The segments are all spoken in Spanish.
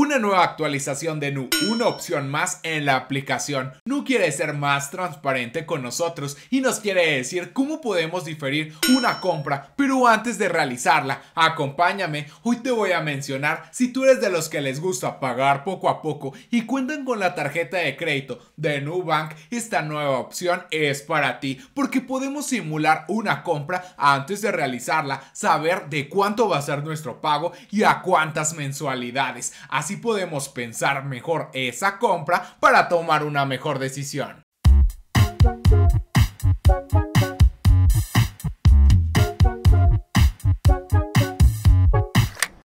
Una nueva actualización de Nu, una opción más en la aplicación. Nu quiere ser más transparente con nosotros y nos quiere decir cómo podemos diferir una compra, pero antes de realizarla, acompáñame, hoy te voy a mencionar si tú eres de los que les gusta pagar poco a poco y cuentan con la tarjeta de crédito de Nubank, esta nueva opción es para ti, porque podemos simular una compra antes de realizarla, saber de cuánto va a ser nuestro pago y a cuántas mensualidades. Así podemos pensar mejor esa compra para tomar una mejor decisión.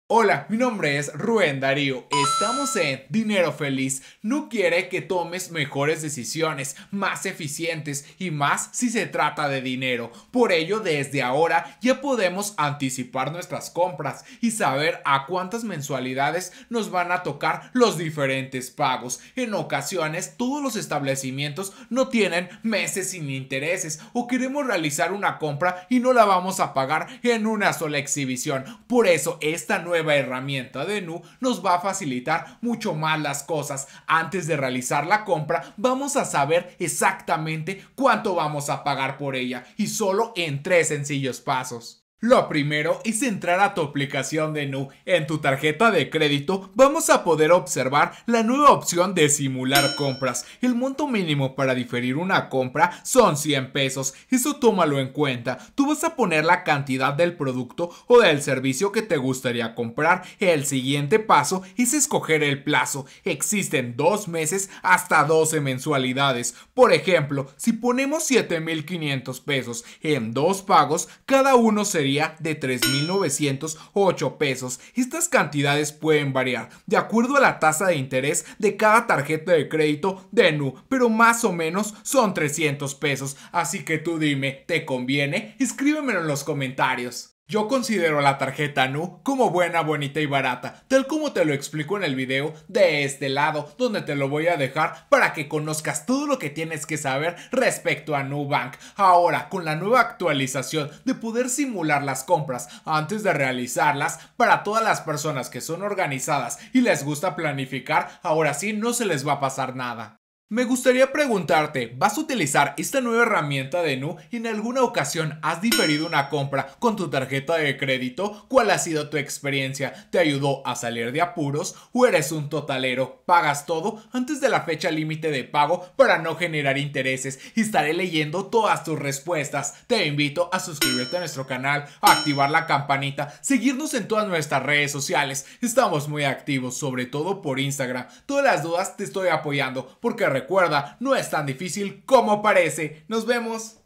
Hola, mi nombre es Rubén Darío. Estamos en Dinero Feliz. No quiere que tomes mejores decisiones, más eficientes y más si se trata de dinero. Por ello, desde ahora ya podemos anticipar nuestras compras y saber a cuántas mensualidades nos van a tocar los diferentes pagos. En ocasiones, todos los establecimientos no tienen meses sin intereses o queremos realizar una compra y no la vamos a pagar en una sola exhibición. Por eso, esta nueva herramienta de Nu nos va a facilitar mucho más las cosas. Antes de realizar la compra vamos a saber exactamente cuánto vamos a pagar por ella y solo en tres sencillos pasos. Lo primero es entrar a tu aplicación de Nu. En tu tarjeta de crédito vamos a poder observar la nueva opción de simular compras. El monto mínimo para diferir una compra son 100 pesos. Eso tómalo en cuenta. Tú vas a poner la cantidad del producto o del servicio que te gustaría comprar. El siguiente paso es escoger el plazo. Existen dos meses hasta 12 mensualidades. Por ejemplo, si ponemos 7.500 pesos en dos pagos, cada uno sería de 3.908 pesos. Estas cantidades pueden variar de acuerdo a la tasa de interés de cada tarjeta de crédito de NU, pero más o menos son 300 pesos. Así que tú dime, ¿te conviene? Escríbemelo en los comentarios. Yo considero la tarjeta NU como buena, bonita y barata, tal como te lo explico en el video de este lado, donde te lo voy a dejar para que conozcas todo lo que tienes que saber respecto a Nubank. Ahora, con la nueva actualización de poder simular las compras antes de realizarlas, para todas las personas que son organizadas y les gusta planificar, ahora sí no se les va a pasar nada. Me gustaría preguntarte, ¿vas a utilizar esta nueva herramienta de Nu? ¿Y ¿En alguna ocasión has diferido una compra con tu tarjeta de crédito? ¿Cuál ha sido tu experiencia? ¿Te ayudó a salir de apuros? ¿O eres un totalero? ¿Pagas todo antes de la fecha límite de pago para no generar intereses? Estaré leyendo todas tus respuestas. Te invito a suscribirte a nuestro canal, a activar la campanita, seguirnos en todas nuestras redes sociales. Estamos muy activos, sobre todo por Instagram. Todas las dudas te estoy apoyando porque recuerda, no es tan difícil como parece. Nos vemos.